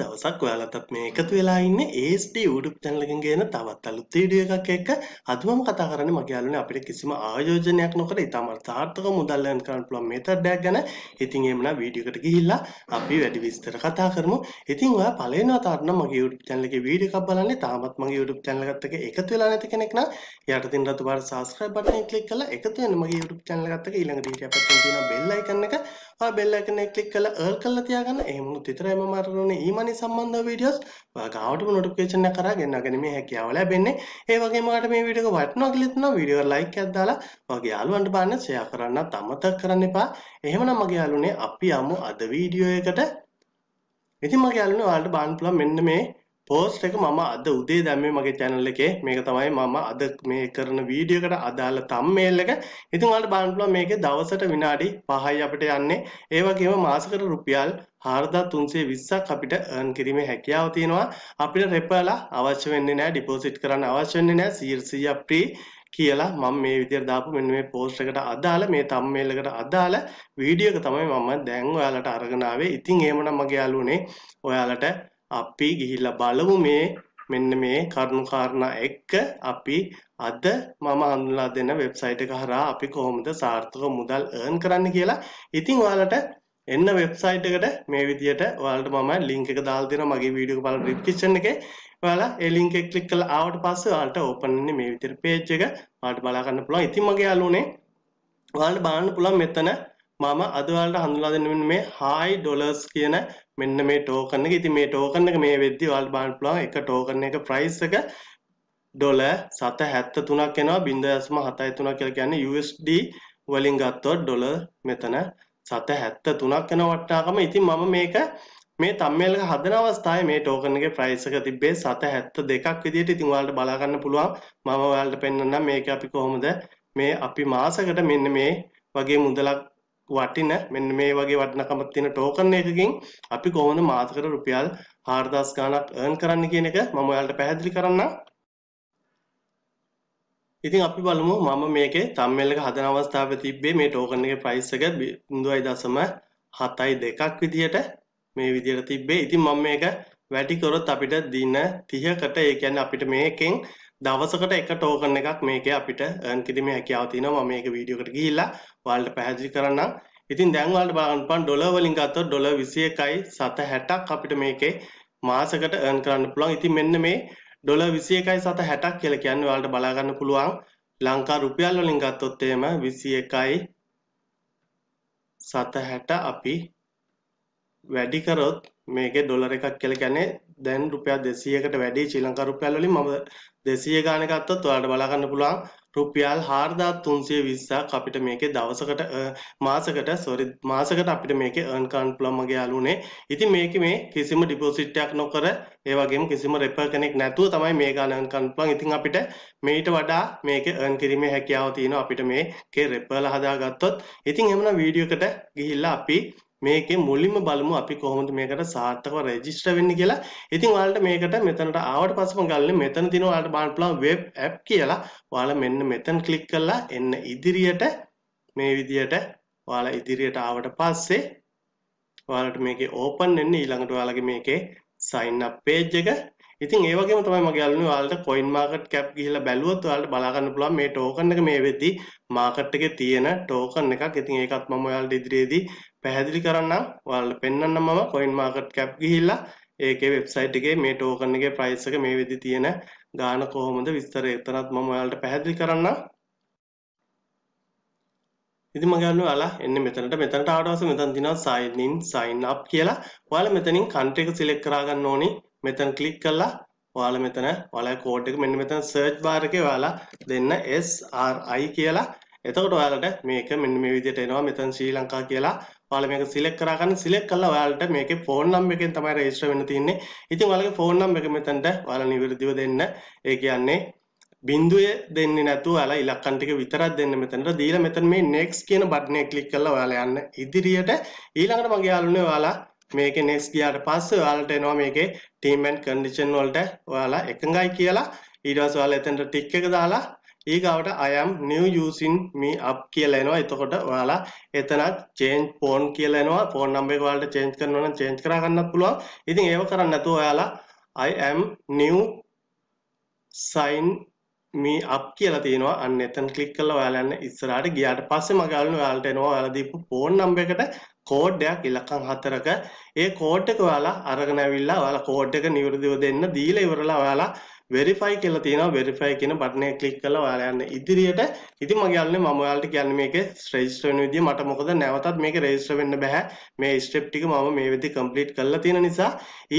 දවසක් ඔයාලටත් මේ එකතු වෙලා ඉන්නේ ASD YouTube channel එකෙන් ගේන තවත් අලුත් වීඩියෝ එකක් එක්ක අද මම කතා කරන්නේ මගේ යාළුවනේ අපිට කිසිම ආයෝජනයක් නොකර ඉතාම සාර්ථකව මුදල් ලෑන් කරන්න පුළුවන් මෙතඩ් එකක් ගැන. ඉතින් එහෙමනම් වීඩියෝ එකට ගිහිල්ලා අපි වැඩි විස්තර කතා කරමු. ඉතින් ඔයා පළවෙනිව තාරන මගේ YouTube channel එකේ වීඩියෝ එකක් බලන්නේ තාමත් මගේ YouTube channel එකත් එක්ක එකතු වෙලා නැති කෙනෙක් නම් යට තියෙන රතු පාට subscribe button එක click කරලා එකතු වෙන්න මගේ YouTube channel එකත් එක්ක ඊළඟ වීඩියෝ එකක් තියෙන bell icon එක ආ බෙල් අයිකන් එක ක්ලික් කරලා earl කරලා තියාගන්න. එහෙම වුණොත් විතරයි මම අර උනේ ඊමනි සම්බන්ධව වීඩියෝස් ඔයා ගාවටම notification එක කරා ගෙන්න ගැනීමේ හැකියාව ලැබෙන්නේ. ඒ වගේම ඔයාලට මේ වීඩියෝ එක වටිනවා කියලා හිතනවා වීඩියෝ ලයික් එකක් දාලා ඔයාගේ යාළුවන්ට බලන්න ෂෙයා කරන්නත් අමතක කරන්න එපා. එහෙමනම් මගේ යාළුවනේ අපි යමු අද වීඩියෝ එකට. ඉතින් මගේ යාළුවනේ ඔයාලට බලන්න පුළුවන් මෙන්න මේ පෝස්ට් එක මම අද උදේ දැම්මේ මගේ channel එකේ. මේක තමයි මම අද මේ කරන වීඩියෝ එකට අදාළ thumbnail එක. ඉතින් ඔයාලට බලන්න පුළුවන් මේකේ දවසට විනාඩි 5යි අපිට යන්නේ. ඒ වගේම මාසකට රුපියල් 4320ක් අපිට earn කිරීමේ හැකියාව තියෙනවා. අපිට රෙපලා අවශ්‍ය වෙන්නේ නැහැ, deposit කරන්න අවශ්‍ය වෙන්නේ නැහැ. 100 free. කියලා මම මේ විදිහට දාපු මෙන්න මේ post එකට අදාළ මේ thumbnail එකට අදාළ වීඩියෝ එක තමයි මම දැන් ඔයාලට අරගෙන ආවේ. ඉතින් එහෙමනම් මගේ යාළුවනේ ඔයාලට අපි ගිහිල්ලා බලමු මේ මෙන්න මේ කරුණු කාරණා එක්ක අපි අද මම හඳුන්ලා දෙන වෙබ්සයිට් එක හරහා අපි කොහොමද සාර්ථක මුදල් earn කරන්න කියලා. ඉතින් ඔයාලට එන්න වෙබ්සයිට් එකට මේ විදියට ඔයාලට මම ලින්ක් එක දාලා දෙනවා මගේ වීඩියෝ එක බලලා ඩිස්ක්‍රිප්ෂන් එකේ. ඔයාලා ඒ ලින්ක් එක ක්ලික් කරලා ආවට පස්සේ ඔයාලට ඕපන් වෙන්නේ මේ විදියට page එක. ඔයාලට බලා ගන්න පුළුවන්. ඉතින් මගේ යාළුවනේ ඔයාලට බලන්න පුළුවන් මෙතන මම අද ඔයාලට හඳුන්ලා දෙන්න මේ high dollars කියන මෙන්න මේ ටෝකන් එක. ඉතින් මේ ටෝකන් එක මේ වෙද්දි ඔයාලට බලන්න පුළුවන් එක ටෝකන් එක price එක ඩොලර් 773ක් වෙනවා 0.773 කියලා කියන්නේ USD වලින් ගත්තොත් ඩොලර් මෙතන 773ක් වෙන වට්ටාකම. ඉතින් මම මේක මේ තම්මේලක හදන අවස්ථාවේ මේ ටෝකන් එකේ ප්‍රයිස් එක තිබ්බේ 772ක් විදියට. ඉතින් ඔයාලට බලා ගන්න පුළුවන්. මම ඔයාලට පෙන්නන්නම් මේක අපි කොහොමද මේ අපි මාසකට මෙන්න මේ වගේ මුදලක් වටින මෙන්න මේ වගේ වටිනකමක් තියෙන ටෝකන් එකකින් අපි කොහොමද මාසෙකට රුපියල් 4000 ගාණක් earn කරන්න කියන එක මම ඔයාලට පැහැදිලි කරන්නම්. ඉතින් අපි බලමු මම මේකේ තම්මෙල් එක හදන අවස්ථාවේ තිබ්බේ මේ ටෝකන් එකේ price එක 0.72ක් විදියට මේ විදියට තිබ්බේ. ඉතින් මම මේක වැඩි කරොත් අපිට දින 30කට ඒ කියන්නේ අපිට මේකෙන් දවසකට එක ටෝකන් එකක් මේකේ අපිට earn කිරීමේ හැකියාව තියෙනවා මම මේක වීඩියෝ එකට ගිහිල්ලා ඔයාලට පැහැදිලි කරන්නම් ඉතින් දැන් ඔයාලට බලන්න පුළුවන් ඩොලර් වලින් ගත්තොත් ඩොලර් 21.760ක් අපිට මේකේ මාසකට earn කරන්න පුළුවන් ඉතින් මෙන්න මේ ඩොලර් 21.760ක් කියලා කියන්නේ ඔයාලට බලා ගන්න පුළුවන් ලංකා රුපියල් වලින් ගත්තොත් එහෙම 21.760 අපි වැඩි කරොත් මේකේ ඩොලර් එකක් කියලා කියන්නේ දැන් රුපියල් 200කට වැඩි ශ්‍රී ලංකා රුපියල් වලින් මම 200 ගානක් අත්තත් ඔයාලට බලා ගන්න පුළුවන් රුපියල් 4320ක් අපිට මේකේ දවසකට මාසකට sorry මාසකට අපිට මේකේ earn කරන්න පුළුවන් මගේ යාළුවනේ. ඉතින් මේකේ මේ කිසිම deposit එකක් නොකර ඒ වගේම කිසිම refer කෙනෙක් නැතුව තමයි මේ ගාන earn කරන්න පුළුවන්. ඉතින් අපිට මේට වඩා මේකේ earn කිරීමේ හැකියාව තියෙනවා අපිට මේකේ refer ලා හදාගත්තොත්. ඉතින් එමුනා වීඩියෝ එකට ගිහිල්ලා අපි මේකේ මුලින්ම බලමු අපි කොහොමද මේකට සාර්ථකව රෙජිස්ටර් වෙන්නේ කියලා. ඉතින් ඔයාලට මේකට මෙතනට ආවට පස්සම ගන්න මෙතන තියෙන ඔයාලට බලන්න පුළුවන් වෙබ් ඇප් කියලා. ඔයාලා මෙන්න මෙතන ක්ලික් කරලා එන්න ඉදිරියට මේ විදියට ඔයාලා ඉදිරියට ආවට පස්සේ ඔයාලට මේකේ ඕපන් වෙන්නේ ඊළඟට ඔයාලගේ මේකේ sign up page එක. ඉතින් ඒ වගේම තමයි මගේ යාළුවනේ ඔයාලට coin market cap ගිහිල්ලා බැලුවොත් ඔයාලට බලා ගන්න පුළුවන් මේ token එක මේ වෙද්දී market එකේ තියෙන token එකක්. ඉතින් ඒකත් මම ඔයාලට ඉදිරියේදී පැහැදිලි කරන්නම් ඔයාලට පෙන්වන්න මම coin market cap ගිහිල්ලා ඒකේ වෙබ්සයිට් එකේ මේ ටෝකන් එකේ price එක මේ විදිහේ තියෙන ගාන කොහොමද විස්තර එතරම් මම ඔයාලට පැහැදිලි කරන්නම් ඉතින් මම ගන්නවා අලා එන්නේ මෙතනට මෙතනට ආවට පස්සේ මෙතන තියෙනවා sign in sign up කියලා. ඔයාලා මෙතනින් country එක select කරා ගන්න ඕනි. මෙතන click කරලා ඔයාලා මෙතන ඔයාලා code එක මෙන්න මෙතන search bar එකේ ඔයාලා දෙන්න SRI කියලා. එතකොට ඔයාලට මේක මෙන්න මේ විදිහට එනවා. මෙතන ශ්‍රී ලංකා කියලා ඔයාලා මේක සිලෙක්ට් කරා ගන්න සිලෙක්ට් කළා ඔයාලට මේකේ ෆෝන් නම්බර් එකෙන් තමයි රෙජිස්ටර් වෙන්න තියෙන්නේ. ඉතින් ඔයාලගේ ෆෝන් නම්බර් එක මෙතනට ඔයාලා නිවැරදිව දෙන්න. ඒ කියන්නේ බින්දුවේ දෙන්නේ නැතුව ඔයාලා ඉලක්කම් ටික විතරක් දෙන්න මෙතනට දීලා මෙතන මේ next කියන බටන් එක ක්ලික් කරලා ඔයාලා යන්න. ඉදිරියට ඊළඟට මගේ යාළුවනේ ඔයාලා මේක next ගියාට පස්සේ ඔයාලට එනවා මේකේ team and condition වලට ඔයාලා එකඟයි කියලා ඊට පස්සේ ඔයාලා එතනට ටික් එක දාලා ඊගාවට I am new using me up කියලා එනවා. එතකොට ඔයාලා එතනත් change phone කියලා එනවා. phone number එක ඔයාලට change කරනවා නම් change කරා ගන්නත් පුළුවන්. ඉතින් ඒව කරන්නේ නැතුව ඔයාලා I am new sign me up කියලා තියෙනවා. අන්න එතන ක්ලික් කරලා ඔයාලා යන්න ඉස්සරහට ගියාට පස්සේ මග ඔයාලට එනවා ඔයාලා දීපු phone number එකට කෝඩ් එකක් ඉලක්කම් හතරක ඒ කෝඩ් එක ඔයාලා අරගෙන ඇවිල්ලා ඔයාලා කෝඩ් එක නිවැරදිව දෙන්න දීලා ඉවරලා ඔයාලා වෙරිෆයි කියලා තියෙනවා වෙරිෆයි කියන බටන් එක ක්ලික් කරලා ඔයාලා යන්න ඉදිරියට ඉතින් මගේ යාළුවනේ මම ඔයාලට කියන්නේ මේක රෙජිස්ටර් වෙන විදිය මට මොකද නැවතත් මේක රෙජිස්ටර් වෙන්න බෑ මේ ස්ටෙප් ටික මම මේ විදිහට කම්ප්ලීට් කරලා තියෙන නිසා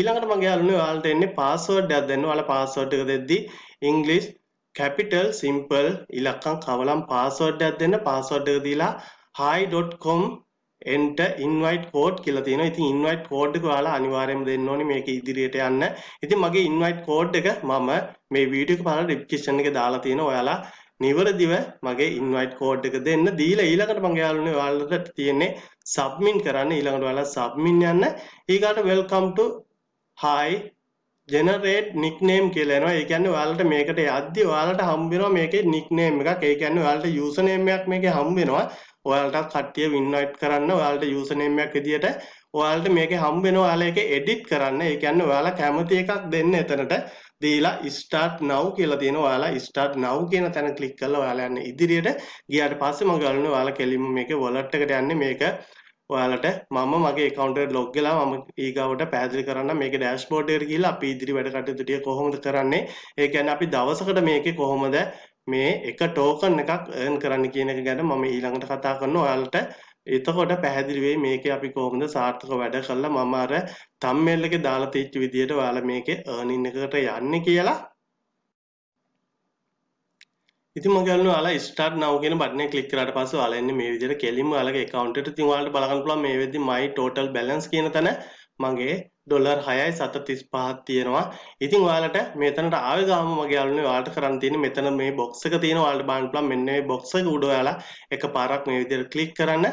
ඊළඟට මගේ යාළුවනේ ඔයාලට එන්නේ පාස්වර්ඩ් එකක් දෙන්න ඔයාලා පාස්වර්ඩ් එක දෙද්දි ඉංග්‍රීසි කැපිටල් සිම්පල් ඉලක්කම් කවලම් පාස්වර්ඩ් එකක් දෙන්න පාස්වර්ඩ් එක දීලා hi.com enter invite code කියලා තියෙනවා. ඉතින් invite code එක ඔයාලා අනිවාර්යයෙන්ම දෙන්න ඕනේ මේක ඉදිරියට යන්න. ඉතින් මගේ invite code එක මම මේ වීඩියෝ එක බලලා description එකේ දාලා තියෙනවා. ඔයාලා නිවරදිව මගේ ඉන්වයිට් කෝඩ් එක දෙන්න දීලා ඊළඟට මගේ යාළුවනේ ඔයාලට තියෙන්නේ සබ්මින් කරන්න ඊළඟට ඔයාලා සබ්මින් යන්න ඊගාට welcome to hi generate nickname කියලා එනවා. ඒ කියන්නේ ඔයාලට මේකට යද්දි ඔයාලට හම්බ වෙනවා මේකේ nickname එකක්. ඒ කියන්නේ ඔයාලට user name එකක් මේකේ හම්බ වෙනවා. ඔයාලටත් කට්ටිය ඉන්වයිට් කරන්න ඔයාලට යූසර් නේම් එකක් විදියට ඔයාලට මේකේ හම්බ වෙන ඔයාලා ඒක එඩිට් කරන්න. ඒ කියන්නේ ඔයාලා කැමති එකක් දෙන්න එතනට දීලා start now කියලා තියෙනවා. ඔයාලා start now කියන තැන ක්ලික් කරලා ඔයාලා යන්න ඉදිරියට ගියාට පස්සේ මම ගලන ඔයාලා කෙලින්ම මේකේ wallet එකට යන්නේ මේක ඔයාලට මම මගේ account එකට log වෙලා මම ඊගාවට පැහැදිලි කරන්න මේකේ dashboard එකට ගිහිල්ලා අපි ඉදිරි වැඩ කටයුතු ටික කොහොමද කරන්නේ ඒ කියන්නේ අපි දවසකට මේකේ කොහොමද මේ එක ටෝකන් එකක් earn කරන්න කියන එක ගැන මම ඊළඟට කතා කරනවා ඔයාලට. එතකොට පැහැදිලි වෙයි මේකේ අපි කොහොමද සාර්ථක වැඩ කළා මම අර thumbnail එකේ දාලා තියෙච්ච විදියට ඔයාලා මේකේ earning එකකට යන්නේ කියලා. ඉතින් මම ගන්න ඔයාලා start now කියන බටන් එක ක්ලික් කරාට පස්සේ ඔයාලා එන්නේ මේ විදියට කෙලින්ම ඔයාලගේ account එකට ඉතින් ඔයාලට බලගන්න පුළුවන් මේ වෙද්දි my total balance කියන තැන මගේ ඩොලර් 6.735ක් තියෙනවා. ඉතින් ඔයාලට මෙතනට ආව ගාම මගේ යාළුවනේ ඔයාලට කරන්න තියෙන්නේ මෙතන මේ box එක තියෙනවා. ඔයාලට බලන්න පුළුවන් මෙන්න මේ box එක උඩ ඔයාලා එකපාරක් මේ විදිහට click කරන්න.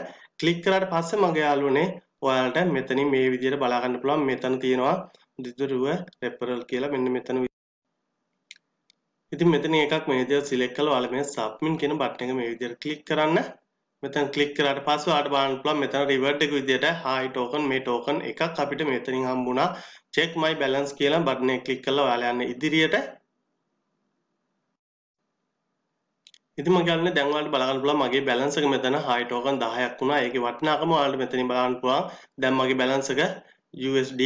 click කරාට පස්සේ මගේ යාළුවනේ ඔයාලට මෙතනින් මේ විදිහට බලා ගන්න පුළුවන්. මෙතන තියෙනවා දිදුරුව referral කියලා මෙන්න මෙතන ඉතින් මෙතන එකක් මේ විදිහට select කරලා ඔයාලා මේ submit කියන බටන් එක මේ විදිහට click කරන්න. මෙතන ක්ලික් කරාට පස්සේ ඔයාලට බලන්න පුළුවන් මෙතන reward එක විදියට hi token මේ token එකක් අපිට මෙතනින් හම්බුණා check my balance කියලා බටන් එක ක්ලික් කරලා ඔයාලා යන්න ඉදිරියට ඉතින් මම කියන්නේ දැන් ඔයාලට බලන්න පුළුවන් මගේ balance එක මෙතන hi token 10ක් වුණා ඒකේ වටිනාකම ඔයාලට මෙතනින් බලන්න පුළුවන් දැන් මගේ balance එක USD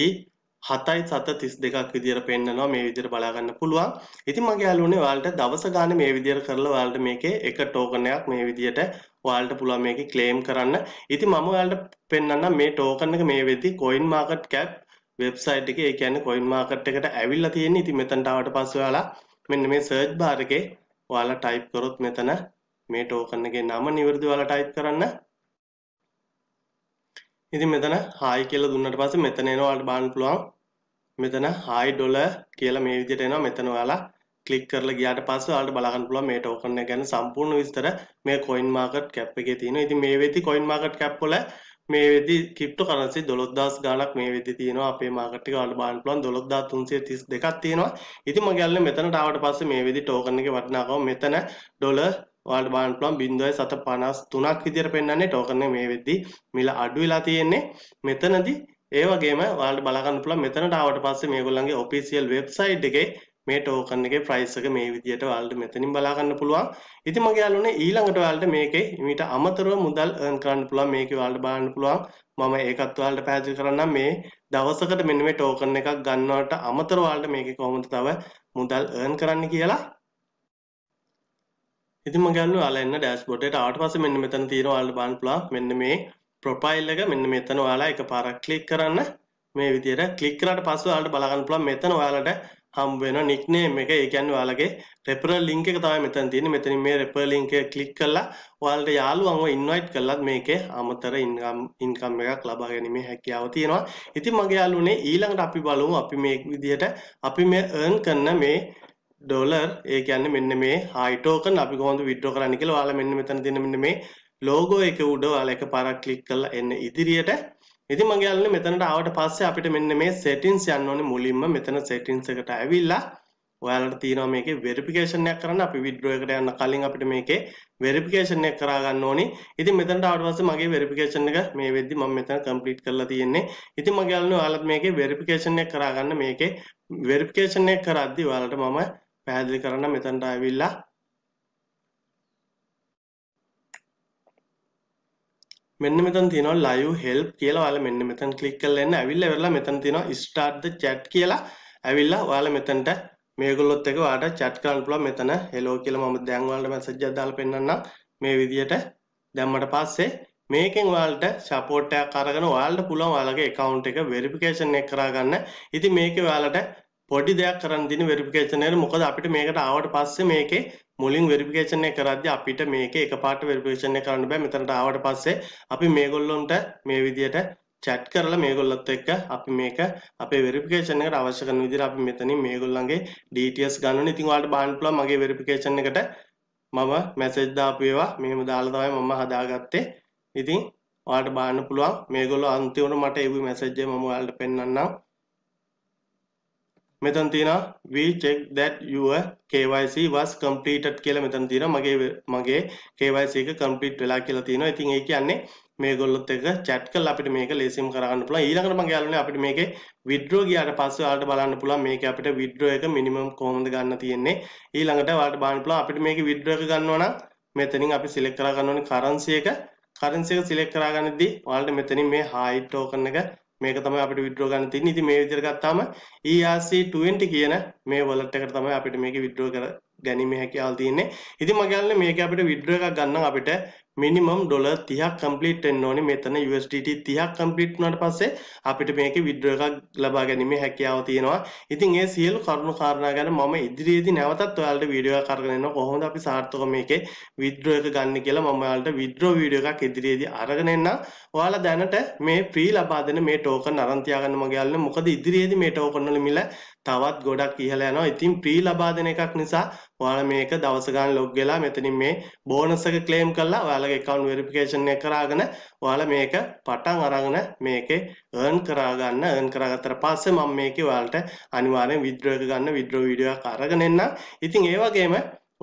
7.732ක් විදියට පෙන්නනවා මේ විදියට බලා ගන්න පුළුවන්. ඉතින් මගේ යාළුවනේ ඔයාලට දවස ගානේ මේ විදියට කරලා ඔයාලට මේකේ එක ටෝකන් එකක් මේ විදියට ඔයාලට පුළුවන් මේක ක්ලේම් කරන්න. ඉතින් මම ඔයාලට පෙන්වන්නම් මේ ටෝකන් එක මේ වෙද්දි coin market cap වෙබ්සයිට් එකේ ඒ කියන්නේ coin market එකට ඇවිල්ලා තියෙන්නේ. ඉතින් මෙතනට ආවට පස්සේ ඔයාලා මෙන්න මේ search bar එකේ ඔයාලා type කරොත් මෙතන මේ ටෝකන් එකේ නම නිවැරදිව ඔයාලා type කරන්න. ඉතින් මෙතන high කියලා දුන්නාට පස්සේ මෙතන එනවා ඔයාලට බලන්න පුළුවන්. මෙතන high dollar කියලා මේ විදිහට එනවා. මෙතන ඔයාලා ක්ලික් කරලා ගියාට පස්සේ ඔයාලට බලන්න පුළුවන් මේ ටෝකන් එක ගැන සම්පූර්ණ විස්තර මේ coin market cap එකේ තියෙනවා. ඉතින් මේ වෙද්දි coin market cap වල මේ වෙද්දි crypto currency 12000 ගාණක් මේ වෙද්දි තියෙනවා. අපේ market එක ඔයාලට බලන්න පුළුවන් 12332ක් තියෙනවා. ඉතින් මගේ අල්ලේ මෙතනට ආවට පස්සේ මේ වෙද්දි token එකේ වටිනාකම මෙතන ඩොලර් ඔයාලට බලන්න පුළුවන් 0.753ක් විදියට පෙන්වන්නේ ටෝකන් එක මේ වෙද්දි මිල අඩු වෙලා තියෙන්නේ මෙතනදී ඒ වගේම ඔයාලට බලා ගන්න පුළුවන් මෙතනට ආවට පස්සේ මේගොල්ලන්ගේ ඔෆිෂියල් වෙබ්සයිට් එකේ මේ ටෝකන් එකේ ප්‍රයිස් එක මේ විදිහට ඔයාලට මෙතනින් බලා ගන්න පුළුවන්. ඉතින් මගේ යාළුවනේ ඊළඟට ඔයාලට මේකේ ඊට අමතරව මුදල් earn කරන්න පුළුවන් මේකේ ඔයාලට බලන්න පුළුවන්. මම ඒකත් ඔයාලට පැහැදිලි කරන්නම් මේ දවසකට මෙන්න මේ ටෝකන් එකක් ගන්නවට අමතරව ඔයාලට මේකේ කොහොමද තව මුදල් earn කරන්න කියලා ඉතින් මම ගන්න ඔයාලා එන්න ඩෑෂ්බෝඩ් එකට ආවට පස්සේ මෙන්න මෙතන තියෙන ඔයාලා බලන්න පුළුවන් මෙන්න මේ ප්‍රොෆයිල් එක මෙන්න මෙතන ඔයාලා එකපාරක් ක්ලික් කරන්න මේ විදියට ක්ලික් කරාට පස්සේ ඔයාලට බලා ගන්න පුළුවන් මෙතන ඔයාලට හම් වෙන නික්නේම් එක. ඒ කියන්නේ ඔයාලගේ රෙෆරල් ලින්ක් එක තමයි මෙතන තියෙන්නේ. මෙතනින් මේ රෙෆරල් ලින්ක් එක ක්ලික් කළා ඔයාලට යාළුවන්ව ඉන්වයිට් කළත් මේකේ අමතර ඉන්කම් ඉන්කම් එකක් ලබා ගැනීමේ හැකියාව තියෙනවා. ඉතින් මගේ යාළුවනේ ඊළඟට අපි බලමු අපි මේ විදිහට අපි මේ earn කරන මේ ඩොලර් ඒ කියන්නේ මෙන්න මේ high token අපි කොහොමද withdraw කරන්න කියලා ඔයාලා මෙන්න මෙතන තියෙන මෙන්න මේ logo එක උඩ ඔයාලා එකපාරක් ක්ලික් කරලා එන්න ඉදිරියට ඉතින් මම යාළුවනේ මෙතනට ආවට පස්සේ අපිට මෙන්න මේ settings යන්න ඕනේ මුලින්ම මෙතන settings එකට ඇවිල්ලා ඔයාලට තියෙනවා මේකේ verification එකක් කරන්න අපි withdraw එකට යන්න කලින් අපිට මේකේ verification එක කරා ගන්න ඕනේ. ඉතින් මෙතනට ආවට පස්සේ මගේ verification එක මේ වෙද්දි මම මෙතන complete කරලා තියෙන්නේ. ඉතින් මම යාළුවනේ ඔයාලත් මේකේ verification එක කරා ගන්න මේකේ verification එක කරද්දි ඔයාලට මම පැහැදිලි කරන්න මෙතනට ආවිල්ලා මෙන්න මෙතන තියෙනවා live help කියලා ඔයාලා මෙන්න මෙතන ක්ලික් කරලා එන්න. ඇවිල්ලා ඉවරලා මෙතන තියෙනවා start the chat කියලා. ඇවිල්ලා ඔයාලා මෙතනට මේගොල්ලොත් එක්ක ඔයාලට chat කරන්න පුළුවන් මෙතන hello කියලා මම දැන් ඔයාලට message එකක් දාලා පෙන්නන්නම්. මේ විදියට දැම්මට පස්සේ මේකෙන් ඔයාලට support එකක් අරගෙන ඔයාලට පුළුවන් ඔයාලගේ account එක verification එක කරගන්න. ඉතින් මේකේ ඔයාලට පොඩි දෙයක් කරන්න දින වෙරිෆිකේෂන් එක මොකද අපිට මේකට ආවට පස්සේ මේකේ මුලින් වෙරිෆිකේෂන් එක කරද්දී අපිට මේකේ එකපාරට වෙරිෆිකේෂන් එක කරන්න බෑ. මෙතනට ආවට පස්සේ අපි මේගොල්ලොන්ට මේ විදියට chat කරලා මේගොල්ලොත් එක්ක අපි මේක අපේ වෙරිෆිකේෂන් එකට අවශ්‍ය කරන විදිහට අපි මෙතනින් මේගොල්ලන්ගේ details ගන්න. ඉතින් ඔයාලට බලන්න පුළුවන් මගේ වෙරිෆිකේෂන් එකට මම මැසේජ් දාපු ඒවා මෙහෙම දාලා තමයි මම හදාගත්තේ. ඉතින් ඔයාලට බලන්න පුළුවන් මේගොල්ලෝ අන්තිමට මට එවි මැසේජ් එක මම ඔයාලට පෙන්වන්නම්. මෙතන තියෙනවා we check that your KYC was completed කියලා මෙතන තියෙනවා මගේ මගේ KYC එක complete වෙලා කියලා තියෙනවා. ඉතින් ඒ කියන්නේ මේගොල්ලොත් එක්ක chat කරලා අපිට මේක ලේසියෙන් කරගන්න පුළුවන්. ඊළඟට මම යාළුවනේ අපිට මේකේ withdraw ගියාට පස්සේ ඔයාලට බලන්න පුළුවන් මේක අපිට withdraw එක minimum කොහොමද ගන්න තියෙන්නේ. ඊළඟට ඔයාලට බලන්න පුළුවන් අපිට මේකේ withdraw එක ගන්නවා නම් මෙතනින් අපි select කරගන්න ඕනේ currency එක. currency එක select කරගන්නදී ඔයාලට මෙතනින් මේ high token එක මේක තමයි අපිට විඩ්‍රෝ ගන්න තින්නේ. ඉතින් මේ විදිහට ගත්තාම ERC20 කියන මේ wallet එකට තමයි අපිට මේක විඩ්‍රෝ කර ගැනීම හැකියාව තියෙන්නේ. ඉතින් මම කියන්නේ මේක අපිට විඩ්‍රෝ එකක් ගන්න අපිට මිනිමම් ඩොලර් 30ක් කම්ප්ලීට් වෙන්න ඕනේ මෙතන USDT 30ක් කම්ප්ලීට් වුණාට පස්සේ අපිට මේකේ withdraw එකක් ලබා ගැනීමේ හැකියාව තියෙනවා. ඉතින් ඒ සියලු කරුණු කාරණා ගැන මම ඉදිරියේදී නැවතත් ඔයාලට වීඩියෝ එකක් අරගෙන එනවා කොහොමද අපි සාර්ථකව මේකේ withdraw එක ගන්න කියලා මම ඔයාලට withdraw වීඩියෝ එකක් ඉදිරියේදී අරගෙන එන්නම්. ඔයාලා දැනට මේ free ලබා දෙන මේ token අරන් තියාගන්න මගේ යාළුවනේ. මොකද ඉදිරියේදී මේ token වල මිල තවත් ගොඩක් ඉහළ යනවා. ඉතින් ප්‍රී ලබා දෙන එකක් නිසා ඔයාලා මේක දවස ගන්න ලොග් වෙලා මෙතනින් මේ බෝනස් එක ක්ලේම් කරලා ඔයාලා ඔයාලගේ account verification එක කරාගෙන ඔයාලා මේක පටන් අරගෙන මේකේ earn කරා ගන්න earn කරාගත්තට පස්සේ මම මේකේ ඔයාලට අනිවාර්යෙන් withdraw එක ගන්න withdraw video එකක් අරගෙන එන්නම්. ඉතින් ඒ වගේම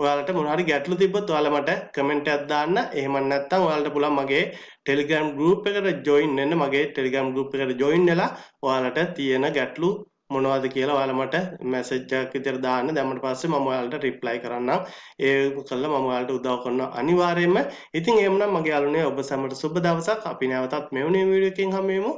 ඔයාලට මොනවාරි ගැටලු තිබ්බොත් ඔයාලා මට කමෙන්ට් එකක් දාන්න. එහෙම නැත්නම් ඔයාලට පුළුවන් මගේ Telegram group එකට join වෙන්න. මගේ Telegram group එකට join වෙලා ඔයාලට තියෙන ගැටලු මොනවද කියලා ඔයාලා මට මැසේජ් එකක් විදියට දාන්න. දැම්මට පස්සේ මම ඔයාලට රිප්ලයි කරන්නම්. ඒ කළා මම ඔයාලට උදව් කරනවා අනිවාර්යයෙන්ම. ඉතින් එහෙමනම් මගේ යාළුවනේ ඔබ සැමට සුබ දවසක්. අපි නැවතත් මෙවැනි වීඩියෝ එකකින් හමු වෙමු.